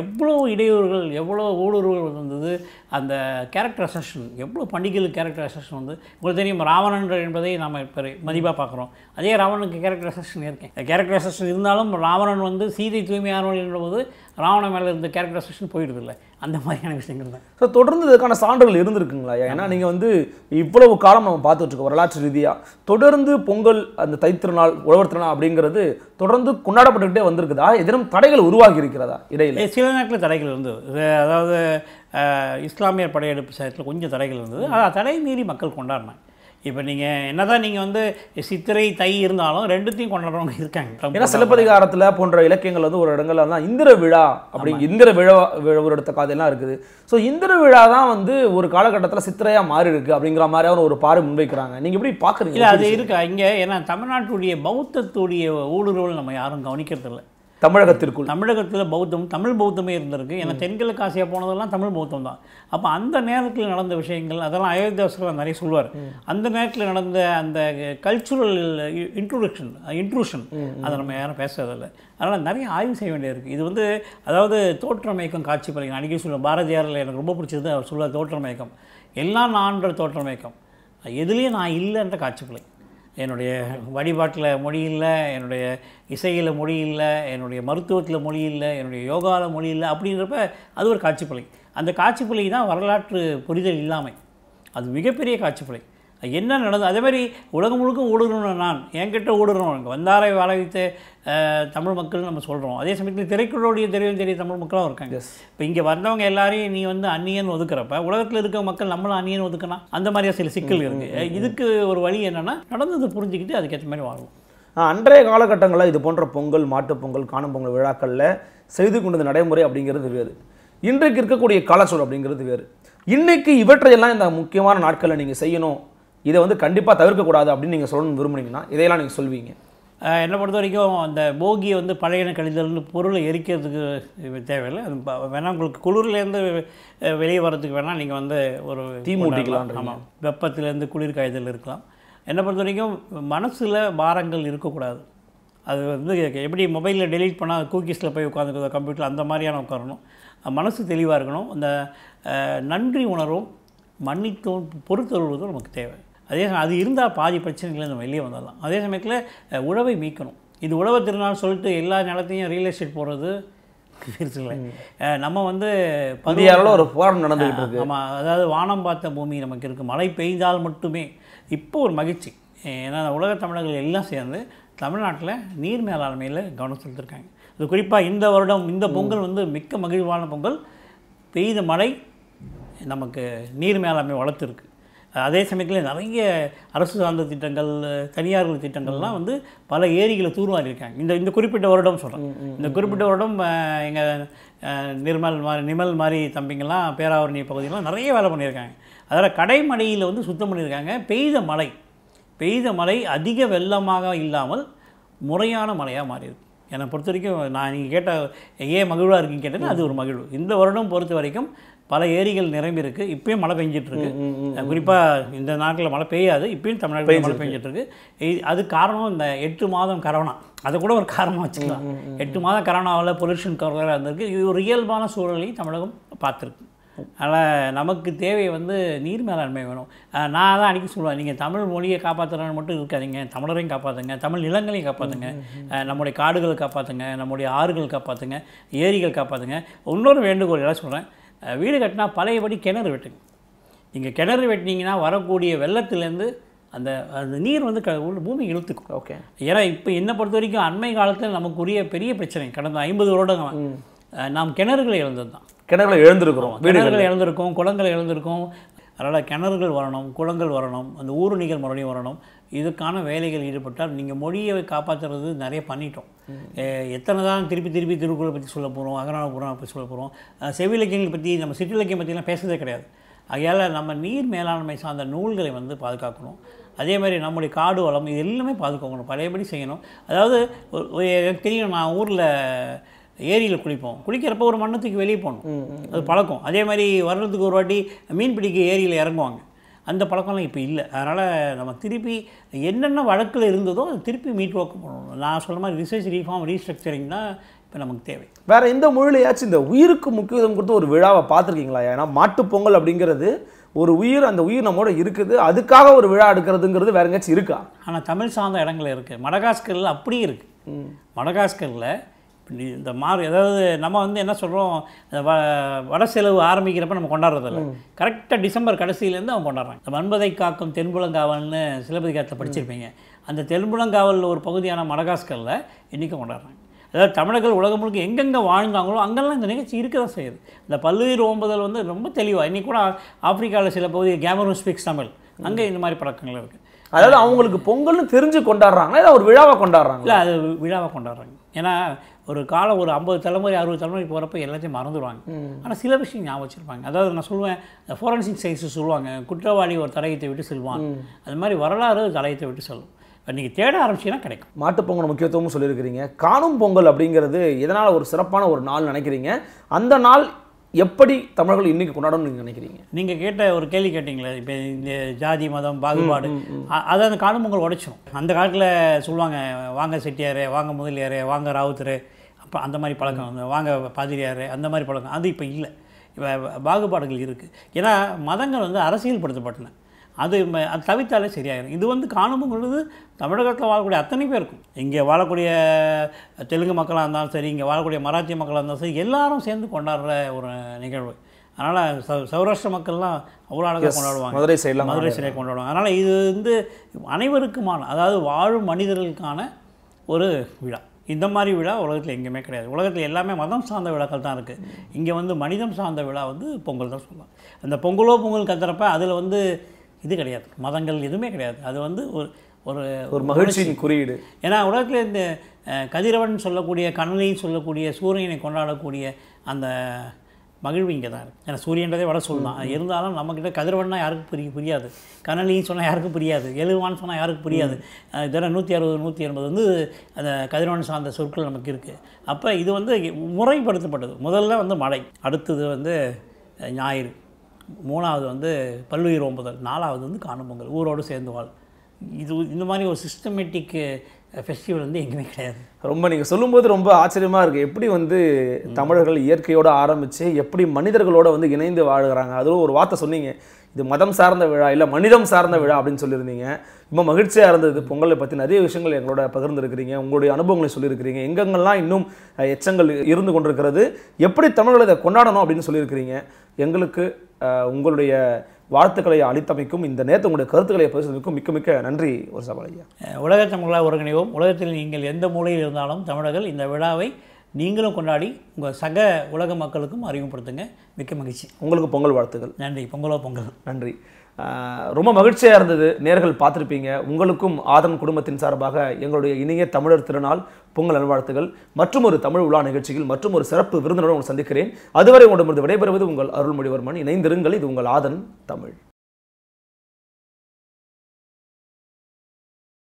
எவ்வளோ இடையூறுகள் எவ்வளோ ஊடுருவல் இருந்தது அந்த கேரக்டர் அசஷன் எவ்வளோ பண்டிகைகள் கேரக்டர் அசஷன் வந்து உங்களுக்கு தெரியும் ராவணன் என்பதை நாம் இப்போ மதிப்பாக பார்க்குறோம் அதே ராவணனுக்கு கேரக்டர் அசஷன் இருக்கேன் கேரக்டர் அசஷன் இருந்தாலும் ராவணன் வந்து சீதை தூய்மையானவள் என்பது ராவண மேலே இருந்த கேரக்டர் சிஷன் போயிடுது இல்லை அந்த மாதிரியான விஷயங்கள் தான் ஸோ தொடர்ந்து இதுக்கான சான்றுகள் இருந்திருக்குங்களா ஏன்னா நீங்கள் வந்து இவ்வளவு காலம் நம்ம பார்த்துட்ருக்கோம் வரலாற்று ரீதியாக தொடர்ந்து பொங்கல் அந்த தைத்திருநாள் உழவர் திருநாள் அப்படிங்கிறது தொடர்ந்து கொண்டாடப்பட்டுக்கிட்டே வந்திருக்குதா எதிரும் தடைகள் உருவாகி இருக்கிறதா இடையில் சில நாட்களில் தடைகள் இருந்தது அதாவது இஸ்லாமியர் படையெடுப்பு சேரத்தில் கொஞ்சம் தடைகள் இருந்தது அதை தடை மீறி மக்கள் கொண்டாடினாங்க இப்போ நீங்கள் என்னதான் நீங்கள் வந்து சித்திரை தை இருந்தாலும் ரெண்டுத்தையும் கொண்டாடுறவங்க இருக்காங்க ஏன்னா சிலப்பதிகாரத்தில் போன்ற இலக்கியங்கள் வந்து ஒரு இடங்கள்ல தான் இந்திர விழா அப்படி இந்திர விழா ஒரு இடத்த காதையெல்லாம் இருக்குது ஸோ இந்திர விழா தான் வந்து ஒரு காலகட்டத்தில் சித்திரையாக மாறி இருக்குது அப்படிங்கிற மாதிரியான ஒரு பாரு முன்வைக்கிறாங்க நீங்கள் எப்படி பார்க்குறீங்க இல்லை அது இருக்கா இங்கே ஏன்னா தமிழ்நாட்டுடைய பௌத்தத்துடைய ஊடுருவல் நம்ம யாரும் கவனிக்கிறது இல்லை தமிழகத்திற்குள் தமிழகத்தில் பௌத்தம் தமிழ் பௌத்தமே இருந்திருக்கு ஏன்னா தென்கிழக்கு ஆசியா போனதெல்லாம் தமிழ் பௌத்தம் தான் அப்போ அந்த நேரத்தில் நடந்த விஷயங்கள் அதெல்லாம் அயோத்தியாசர்கள் நிறைய சொல்வார் அந்த நேரத்தில் நடந்த அந்த கல்ச்சுரல் இன்ட்ரோடக்ஷன் இன்ட்ரூஷன் அதை நம்ம யாரும் பேசுறதில்ல அதனால் நிறைய ஆய்வு செய்ய வேண்டியிருக்கு இது வந்து அதாவது தோற்றமயக்கம் காட்சி பலிங்க அன்றைக்கி சொல்லுவேன் பாரதியாரில் எனக்கு ரொம்ப பிடிச்சது அவர் சொல்லுவார் தோற்றமயக்கம் எல்லாம் நான்ற தோற்றமயக்கம் எதுலேயும் நான் இல்லைன்ற காட்சி பிள்ளை என்னுடைய வழிபாட்டில் மொழி இல்லை என்னுடைய இசையில் மொழி இல்லை என்னுடைய மருத்துவத்தில் மொழி இல்லை என்னுடைய யோகாவில் மொழி இல்லை அப்படின்றப்ப அது ஒரு காட்சிப்பிள்ளை அந்த காட்சிப்பிள்ளை தான் வரலாற்று புரிதல் இல்லாமை அது மிகப்பெரிய காட்சிப்பிள்ளை என்ன நடந்தது மாதிரி உலகம் முழுக்க ஓடுறணும் நான் என்கிட்ட ஓடுறோம் எனக்கு வந்தாரை வாழவித்து தமிழ் மக்கள் நம்ம சொல்கிறோம் அதே சமயத்தில் திரைக்குழுடைய தெரியும் தெரிய தமிழ் மக்களாக இருக்காங்க இப்போ இங்கே வந்தவங்க எல்லாரையும் நீ வந்து அந்நியன் ஒதுக்குறப்ப உலகத்தில் இருக்க மக்கள் நம்மளும் அந்நியன் ஒதுக்கணும் அந்த மாதிரியாக சில சிக்கல் இருக்குது இதுக்கு ஒரு வழி என்னென்னா நடந்ததை புரிஞ்சுக்கிட்டு அதுக்கேற்ற மாதிரி வாழும் அன்றைய காலகட்டங்களில் இது போன்ற பொங்கல் மாட்டுப்பொங்கல் காணும் பொங்கல் விழாக்களில் செய்து கொண்டது நடைமுறை அப்படிங்கிறது வேறு இன்றைக்கு இருக்கக்கூடிய காலச்சூழல் அப்படிங்கிறது வேறு இன்றைக்கு இவற்றையெல்லாம் இந்த முக்கியமான நாட்களில் நீங்கள் செய்யணும் இதை வந்து கண்டிப்பாக தவிர்க்கக்கூடாது அப்படின்னு நீங்கள் சொல்லணும்னு விரும்புனீங்கன்னா இதையெல்லாம் நீங்கள் சொல்வீங்க என்னை பொறுத்த வரைக்கும் அந்த போகியை வந்து பழையன கழிதல்னு பொருளை எரிக்கிறதுக்கு தேவையில்லை அது வேணால் உங்களுக்கு குளிர்லேருந்து வெளியே வர்றதுக்கு வேணால் நீங்கள் வந்து ஒரு தீ மூட்டிக்கலாம் ஆமாம் வெப்பத்துலேருந்து குளிர் காய்தல் இருக்கலாம் என்னை பொறுத்த வரைக்கும் மனசில் பாரங்கள் இருக்கக்கூடாது அது வந்து எப்படி மொபைலில் டெலீட் பண்ணால் கூக்கீஸில் போய் உட்காந்துருக்குதோ கம்ப்யூட்டர் அந்த மாதிரியான உட்காரணும் மனசு தெளிவாக இருக்கணும் அந்த நன்றி உணரும் மன்னித்தும் பொறுத்தருவதும் நமக்கு தேவை அதே சமயம் அது இருந்தால் பாதி பிரச்சனைகளை நம்ம வெளியே வந்துடலாம் அதே சமயத்தில் உழவை மீட்கணும் இது உழவை திருநாள் சொல்லிட்டு எல்லா நிலத்தையும் ரியல் எஸ்டேட் போடுறது நம்ம வந்து பதியாரில் ஒரு போராட்டம் நடந்துகிட்டு இருக்கு ஆமாம் அதாவது வானம் பார்த்த பூமி நமக்கு இருக்குது மழை பெய்தால் மட்டுமே இப்போ ஒரு மகிழ்ச்சி ஏன்னா உலக தமிழர்கள் எல்லாம் சேர்ந்து தமிழ்நாட்டில் நீர் மேலாண்மையில் கவனம் செலுத்திருக்காங்க அது குறிப்பாக இந்த வருடம் இந்த பொங்கல் வந்து மிக்க மகிழ்வான பொங்கல் பெய்த மழை நமக்கு நீர் மேலாண்மை வளர்த்துருக்கு அதே சமயத்தில் நிறைய அரசு சார்ந்த திட்டங்கள் தனியார் திட்டங்கள்லாம் வந்து பல ஏரிகளை தூர்வாரியிருக்காங்க இந்த இந்த குறிப்பிட்ட வருடம் சொல்கிறேன் இந்த குறிப்பிட்ட வருடம் எங்கள் நிர்மல் மாதிரி நிமல் மாதிரி தம்பிங்கள்லாம் பேராவரணி பகுதியெலாம் நிறைய வேலை பண்ணியிருக்காங்க அதில் கடைமடையில் வந்து சுத்தம் பண்ணியிருக்காங்க பெய்த மழை பெய்த மழை அதிக வெள்ளமாக இல்லாமல் முறையான மழையாக மாறியிருக்கு என்னை பொறுத்த வரைக்கும் நான் நீங்கள் கேட்ட ஏன் மகிழ்வாக இருக்குன்னு கேட்டேன்னா அது ஒரு மகிழ்வு இந்த வருடம் பொறுத்த வரைக்கும் பல ஏரிகள் நிரம்பி இருக்கு இப்பயும் மழை இருக்கு குறிப்பா இந்த நாட்டில் மழை பெய்யாது இப்பயும் தமிழ்நாட்டில் மழை இருக்கு அது காரணம் இந்த எட்டு மாதம் கரோனா அதை கூட ஒரு காரணமாக வச்சுக்கலாம் எட்டு மாதம் கரோனாவில் பொல்யூஷன் குறைவாக இருந்திருக்கு இது ஒரு இயல்பான சூழலையும் தமிழகம் பார்த்துருக்கு அதனால் நமக்கு தேவை வந்து நீர் மேலாண்மை வேணும் நான் தான் அடிக்க சொல்லுவேன் நீங்கள் தமிழ் மொழியை காப்பாற்றுறது மட்டும் இருக்காதிங்க தமிழரையும் காப்பாற்றுங்க தமிழ் நிலங்களையும் காப்பாற்றுங்க நம்முடைய காடுகளை காப்பாற்றுங்க நம்முடைய ஆறுகள் காப்பாற்றுங்க ஏரிகள் காப்பாற்றுங்க இன்னொரு வேண்டுகோள் எல்லாம் சொல்கிறேன் வீடு கட்டினா பழையபடி கிணறு வெட்டுங்க நீங்கள் கிணறு வெட்டினீங்கன்னா வரக்கூடிய வெள்ளத்துலேருந்து அந்த அந்த நீர் வந்து க பூமி இழுத்துக்கும் ஓகே ஏன்னா இப்போ என்னை பொறுத்த வரைக்கும் அண்மை காலத்தில் நமக்குரிய பெரிய பிரச்சனை கடந்த ஐம்பது வருடங்கள் நாம் கிணறுகளை இழந்தது தான் கிணறுகளை இழந்திருக்கிறோம் கிணறுகளை இழந்திருக்கோம் குளங்களை இழந்திருக்கோம் அதனால் கிணறுகள் வரணும் குளங்கள் வரணும் அந்த நீங்கள் மறுபடியும் வரணும் இதுக்கான வேலைகள் ஈடுபட்டால் நீங்கள் மொழியை காப்பாற்றுறது நிறைய பண்ணிட்டோம் எத்தனை தான் திருப்பி திருப்பி திருக்குறளை பற்றி சொல்ல போகிறோம் அகராண புறம் பற்றி சொல்ல போகிறோம் செவிலக்கியங்கள் பற்றி நம்ம சிற்றிலக்கியம் பற்றிலாம் பேசுறதே கிடையாது ஆகையால் நம்ம நீர் மேலாண்மை சார்ந்த நூல்களை வந்து பாதுகாக்கணும் அதே மாதிரி நம்முடைய காடு வளம் இது எல்லாமே பாதுகாக்கணும் பழையபடி செய்யணும் அதாவது எனக்கு தெரியும் நான் ஊரில் ஏரியில் குளிப்போம் குளிக்கிறப்போ ஒரு மண்ணத்துக்கு வெளியே போகணும் அது பழக்கம் அதே மாதிரி வருடத்துக்கு ஒரு வாட்டி மீன் பிடிக்க ஏரியில் இறங்குவாங்க அந்த பழக்கம்லாம் இப்போ இல்லை அதனால் நம்ம திருப்பி என்னென்ன வழக்கில் இருந்ததோ அதை திருப்பி மீட் ஒர்க் பண்ணணும் நான் சொல்கிற மாதிரி ரிசர்ச் ரீஃபார்ம் ரீஸ்ட்ரக்சரிங் தான் இப்போ நமக்கு தேவை வேறு எந்த மொழிலையாச்சும் இந்த உயிருக்கு முக்கியத்துவம் கொடுத்து ஒரு விழாவை பார்த்துருக்கீங்களா ஏன்னா மாட்டுப்பொங்கல் அப்படிங்கிறது ஒரு உயிர் அந்த உயிர் நம்மோட இருக்குது அதுக்காக ஒரு விழா எடுக்கிறதுங்கிறது வேற எங்கேயாச்சும் இருக்கா ஆனால் தமிழ் சார்ந்த இடங்கள் இருக்குது மடகாஸ்கரில் அப்படியும் இருக்குது மடகாஸ்கரில் நீ இந்த மாறு ஏதாவது நம்ம வந்து என்ன சொல்கிறோம் வ வட செலவு ஆரம்பிக்கிறப்ப நம்ம கொண்டாடுறதில்ல கரெக்டாக டிசம்பர் கடைசியிலேருந்து அவன் கொண்டாடுறாங்க இந்த மண்பதை காக்கும் தென்புலங்காவல்னு சிலபதி காலத்தில் படிச்சிருப்பீங்க அந்த தென்புலங்காவல் ஒரு பகுதியான மடகாஸ்கரில் இன்றைக்கும் கொண்டாடுறாங்க அதாவது தமிழர்கள் உலகம் முழுக்க எங்கெங்கே வாழ்ந்தாங்களோ அங்கெல்லாம் இந்த நிகழ்ச்சி இருக்க தான் செய்யுது இந்த பல்லுயிர் ஓம்புதல் வந்து ரொம்ப தெளிவாக இன்றைக்கூட கூட ஆப்பிரிக்காவில் சில பகுதி கேமரூன் ஸ்பீக்ஸ் தமிழ் அங்கே இந்த மாதிரி பழக்கங்கள் இருக்குது அதாவது அவங்களுக்கு பொங்கல்னு தெரிஞ்சு கொண்டாடுறாங்க இல்லை ஒரு விழாவை கொண்டாடுறாங்க இல்லை அது விழாவை கொண்டாடுறாங்க ஏன்னா ஒரு காலம் ஒரு ஐம்பது தலைமுறை அறுபது தலைமுறை போகிறப்ப எல்லாத்தையும் மறந்துடுவாங்க ஆனால் சில விஷயம் ஞாபகம் வச்சுருப்பாங்க அதாவது நான் சொல்லுவேன் ஃபோரன்சிக் சயின்ஸு சொல்லுவாங்க குற்றவாளி ஒரு தலையத்தை விட்டு செல்வாங்க அது மாதிரி வரலாறு தலையத்தை விட்டு செல்லும் நீங்கள் தேட ஆரம்பிச்சிங்கன்னா கிடைக்கும் மாட்டுப்பொங்கல் முக்கியத்துவமும் சொல்லியிருக்கிறீங்க காணும் பொங்கல் அப்படிங்கிறது எதனால் ஒரு சிறப்பான ஒரு நாள் நினைக்கிறீங்க அந்த நாள் எப்படி தமிழர்கள் இன்றைக்கி கொண்டாடணும்னு நீங்கள் நினைக்கிறீங்க நீங்கள் கேட்ட ஒரு கேள்வி கேட்டிங்களே இப்போ இந்த ஜாதி மதம் பாகுபாடு அதை அந்த காலமங்கள் உடைச்சிடும் அந்த காலத்தில் சொல்லுவாங்க வாங்க செட்டியார் வாங்க முதலியார் வாங்க ராவுத்தர் அப்போ அந்த மாதிரி பழக்கம் வாங்க பாதிரியார் அந்த மாதிரி பழக்கம் அது இப்போ இல்லை பாகுபாடுகள் இருக்குது ஏன்னா மதங்கள் வந்து அரசியல்படுத்தப்பட்டன அது அது தவித்தாலே சரியாயிடும் இது வந்து காணும் பொழுது தமிழகத்தில் வாழக்கூடிய அத்தனை பேருக்கும் இங்கே வாழக்கூடிய தெலுங்கு மக்களாக இருந்தாலும் சரி இங்கே வாழக்கூடிய மராத்தி மக்களாக இருந்தாலும் சரி எல்லாரும் சேர்ந்து கொண்டாடுற ஒரு நிகழ்வு அதனால் சௌ சௌராஷ்டிர மக்கள்லாம் அவ்வளோ அழகாக கொண்டாடுவாங்க மதுரை சைடில் மதுரை சைடில் கொண்டாடுவாங்க அதனால் இது வந்து அனைவருக்குமான அதாவது வாழும் மனிதர்களுக்கான ஒரு விழா இந்த மாதிரி விழா உலகத்தில் எங்கேயுமே கிடையாது உலகத்தில் எல்லாமே மதம் சார்ந்த விழாக்கள் தான் இருக்குது இங்கே வந்து மனிதம் சார்ந்த விழா வந்து பொங்கல் தான் சொல்லலாம் அந்த பொங்கலோ பொங்கல் கத்துறப்ப அதில் வந்து இது கிடையாது மதங்கள் எதுவுமே கிடையாது அது வந்து ஒரு ஒரு ஒரு மகிழ்ச்சியின் குறியீடு ஏன்னா உலகத்தில் இந்த கதிரவன் சொல்லக்கூடிய கண்ணனையும் சொல்லக்கூடிய சூரியனை கொண்டாடக்கூடிய அந்த மகிழ்வு இங்கே தான் இருக்குது ஏன்னா சூரியன்றதே வட சொல்லலாம் இருந்தாலும் நம்மக்கிட்ட கதிரவன்னா யாருக்கும் புரிய புரியாது கணலின்னு சொன்னால் யாருக்கும் புரியாது எழுவான்னு சொன்னால் யாருக்கும் புரியாது இதெல்லாம் நூற்றி அறுபது நூற்றி எண்பது வந்து அந்த கதிரவன் சார்ந்த சொற்கள் நமக்கு இருக்குது அப்போ இது வந்து முறைப்படுத்தப்பட்டது முதல்ல வந்து மழை அடுத்தது வந்து ஞாயிறு மூணாவது வந்து பல்லுயிர் ஓம்புதல் நாலாவது வந்து காணும் பொங்கல் ஊரோடு சேர்ந்து வாழ் இது இந்த மாதிரி ஒரு சிஸ்டமேட்டிக்கு ஃபெஸ்டிவல் வந்து எங்கேயுமே கிடையாது ரொம்ப நீங்கள் சொல்லும்போது ரொம்ப ஆச்சரியமாக இருக்குது எப்படி வந்து தமிழர்கள் இயற்கையோடு ஆரம்பித்து எப்படி மனிதர்களோடு வந்து இணைந்து வாழ்கிறாங்க அதுவும் ஒரு வார்த்தை சொன்னீங்க இது மதம் சார்ந்த விழா இல்லை மனிதம் சார்ந்த விழா அப்படின்னு சொல்லியிருந்தீங்க ரொம்ப மகிழ்ச்சியாக இருந்தது பொங்கலை பற்றி நிறைய விஷயங்கள் எங்களோட பகிர்ந்துருக்கிறீங்க உங்களுடைய அனுபவங்களை சொல்லியிருக்கிறீங்க எங்கெங்கெல்லாம் இன்னும் எச்சங்கள் இருந்து கொண்டிருக்கிறது எப்படி தமிழர்கள் இதை கொண்டாடணும் அப்படின்னு சொல்லியிருக்கிறீங்க எங்களுக்கு உங்களுடைய வாழ்த்துக்களை அளித்தமைக்கும் இந்த நேற்று உங்களுடைய கருத்துக்களை பேசுவதற்கும் மிக்க மிக்க நன்றி ஒரு சவால் ஐயா உலக தமிழர்களாக ஒருங்கிணைவோம் உலகத்தில் நீங்கள் எந்த மூலையில் இருந்தாலும் தமிழர்கள் இந்த விழாவை நீங்களும் கொண்டாடி உங்கள் சக உலக மக்களுக்கும் அறிமுகப்படுத்துங்க மிக்க மகிழ்ச்சி உங்களுக்கு பொங்கல் வாழ்த்துக்கள் நன்றி பொங்கலோ பொங்கல் நன்றி ரொம்ப மகிழ்ச்சியாக இருந்தது நேர்கள் பார்த்துருப்பீங்க உங்களுக்கும் ஆதன் குடும்பத்தின் சார்பாக எங்களுடைய இணைய தமிழர் திருநாள் பொங்கல் நல்வாழ்த்துகள் மற்றும் ஒரு தமிழ் உலா நிகழ்ச்சியில் மற்றும் ஒரு சிறப்பு விருந்தினருடன் உங்களை சந்திக்கிறேன் அதுவரை உங்களிடமிருந்து விடைபெறுவது உங்கள் அருள்மொழிவர்மன் இணைந்திருங்கள் இது உங்கள் ஆதன் தமிழ்